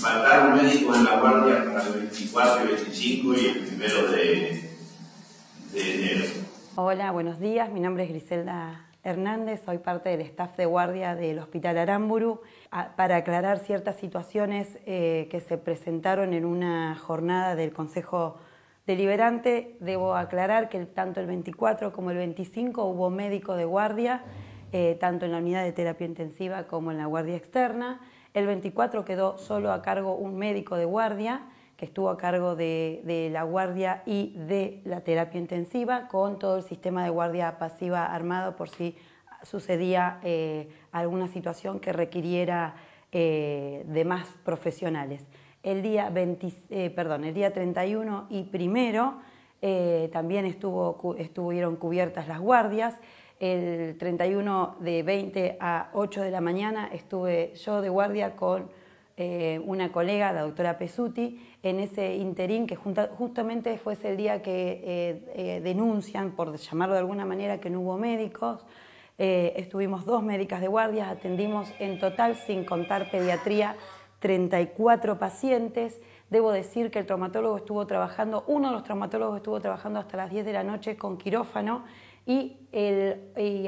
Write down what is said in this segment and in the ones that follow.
faltar un médico en la guardia para el 24 y 25 y el primero de, de enero. Hola, buenos días. Mi nombre es Griselda Hernández, soy parte del staff de guardia del Hospital Aramburu. Ah, para aclarar ciertas situaciones eh, que se presentaron en una jornada del Consejo Deliberante, debo aclarar que tanto el 24 como el 25 hubo médico de guardia eh, tanto en la unidad de terapia intensiva como en la guardia externa. El 24 quedó solo a cargo un médico de guardia que estuvo a cargo de, la guardia y de la terapia intensiva con todo el sistema de guardia pasiva armado por si sucedía eh, alguna situación que requiriera eh, de más profesionales. El día, perdón, el día 31 y primero eh, también estuvieron cubiertas las guardias. El 31 de 20 a 8 de la mañana estuve yo de guardia con eh, una colega, la doctora Pesuti, en ese interín que justamente fue ese el día que eh, denuncian, por llamarlo de alguna manera, que no hubo médicos. estuvimos dos médicas de guardia, atendimos en total, sin contar pediatría, 34 pacientes. Debo decir que el traumatólogo estuvo trabajando, uno de los traumatólogos estuvo trabajando hasta las 10 de la noche con quirófano y,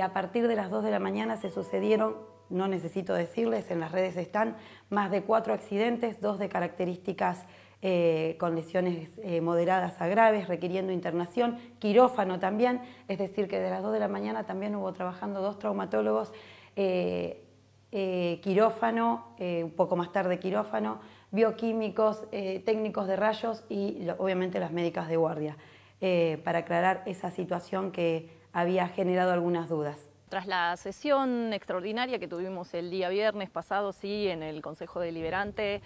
a partir de las 2 de la mañana se sucedieron, no necesito decirles, en las redes están más de cuatro accidentes, dos de características eh, con lesiones eh, moderadas a graves, requiriendo internación, quirófano también, es decir, que de las 2 de la mañana también hubo trabajando dos traumatólogos. Eh, eh, quirófano, eh, un poco más tarde quirófano, bioquímicos, eh, técnicos de rayos y obviamente las médicas de guardia, para aclarar esa situación que había generado algunas dudas. Tras la sesión extraordinaria que tuvimos el día viernes pasado, sí, en el Consejo Deliberante,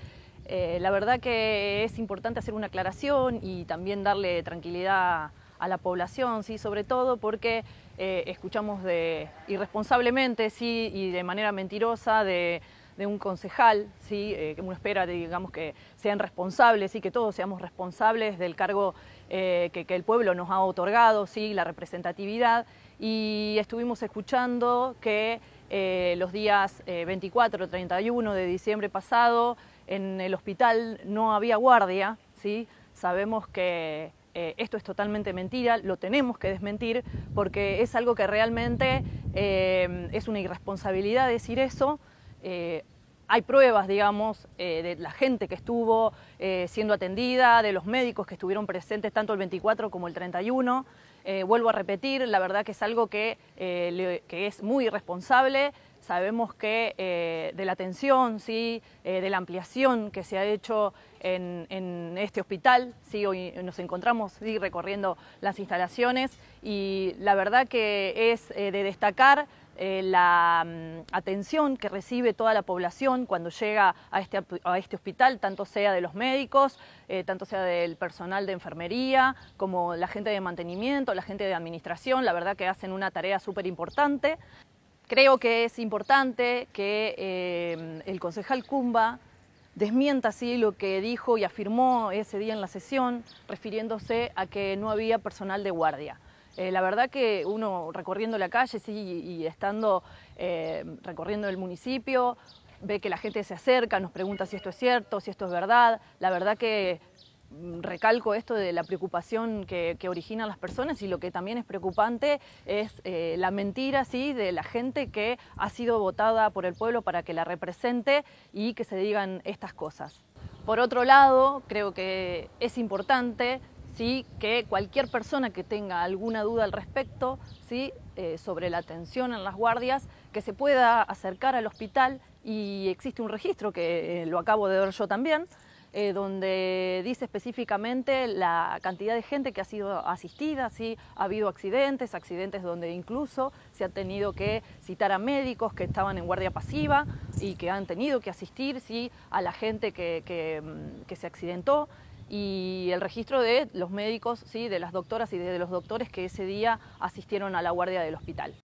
la verdad que es importante hacer una aclaración y también darle tranquilidad a la población, ¿sí? sobre todo porque eh, escuchamos de, irresponsablemente ¿sí? y de manera mentirosa de, un concejal, ¿sí? Eh, que uno espera digamos, que sean responsables y que todos seamos responsables del cargo eh, que, el pueblo nos ha otorgado, ¿sí? la representatividad. Y estuvimos escuchando que los días 24, 31 de diciembre pasado en el hospital no había guardia, ¿sí? sabemos que eh, esto es totalmente mentira, lo tenemos que desmentir, porque es algo que realmente eh, es una irresponsabilidad decir eso. Eh, hay pruebas, digamos, de la gente que estuvo siendo atendida, de los médicos que estuvieron presentes tanto el 24 como el 31. Eh, vuelvo a repetir, la verdad que es algo que, eh, es muy responsable. Sabemos que eh, de la atención, ¿sí? de la ampliación que se ha hecho en, en este hospital, ¿sí? hoy nos encontramos recorriendo las instalaciones y la verdad que es de destacar eh, la mm, atención que recibe toda la población cuando llega a este, este hospital, tanto sea de los médicos, eh, tanto sea del personal de enfermería, como la gente de mantenimiento, la gente de administración, la verdad que hacen una tarea súper importante. Creo que es importante que eh, el concejal Cumba desmienta así lo que dijo y afirmó ese día en la sesión, refiriéndose a que no había personal de guardia. Eh, la verdad que uno recorriendo la calle y estando eh, recorriendo el municipio, ve que la gente se acerca, nos pregunta si esto es cierto, si esto es verdad. La verdad que mm, recalco esto de la preocupación que, originan las personas y lo que también es preocupante es eh, la mentira ¿sí? de la gente que ha sido votada por el pueblo para que la represente y que se digan estas cosas. Por otro lado, creo que es importante ¿sí? que cualquier persona que tenga alguna duda al respecto ¿sí? Eh, sobre la atención en las guardias, que se pueda acercar al hospital y existe un registro que eh, lo acabo de ver yo también, eh, donde dice específicamente la cantidad de gente que ha sido asistida, ¿sí? ha habido accidentes, accidentes donde incluso se ha tenido que citar a médicos que estaban en guardia pasiva y que han tenido que asistir ¿sí? a la gente que, que mm, se accidentó y el registro de los médicos, ¿sí? de las doctoras y de los doctores que ese día asistieron a la guardia del hospital.